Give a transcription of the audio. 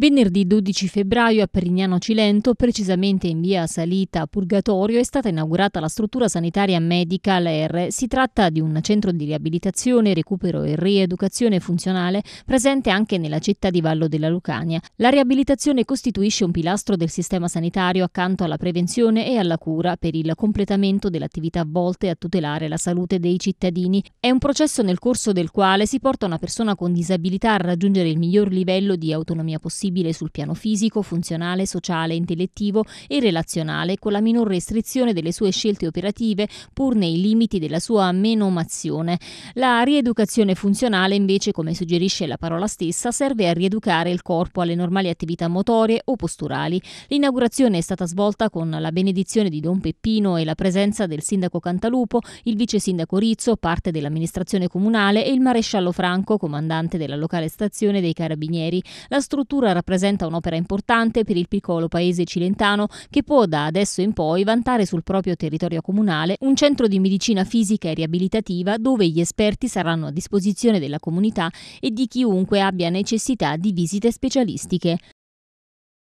Venerdì 12 febbraio a Perignano Cilento, precisamente in via Salita Purgatorio, è stata inaugurata la struttura sanitaria medica LR. Si tratta di un centro di riabilitazione, recupero e rieducazione funzionale presente anche nella città di Vallo della Lucania. La riabilitazione costituisce un pilastro del sistema sanitario accanto alla prevenzione e alla cura per il completamento delle attività volte a tutelare la salute dei cittadini. È un processo nel corso del quale si porta una persona con disabilità a raggiungere il miglior livello di autonomia possibile compatibile sul piano fisico, funzionale, sociale, intellettivo e relazionale con la minor restrizione delle sue scelte operative pur nei limiti della sua menomazione. La rieducazione funzionale invece, come suggerisce la parola stessa, serve a rieducare il corpo alle normali attività motorie o posturali. L'inaugurazione è stata svolta con la benedizione di Don Peppino e la presenza del sindaco Cantalupo, il vice sindaco Rizzo, parte dell'amministrazione comunale e il maresciallo Franco, comandante della locale stazione dei Carabinieri. La struttura rappresenta un'opera importante per il piccolo paese cilentano che può da adesso in poi vantare sul proprio territorio comunale un centro di medicina fisica e riabilitativa dove gli esperti saranno a disposizione della comunità e di chiunque abbia necessità di visite specialistiche.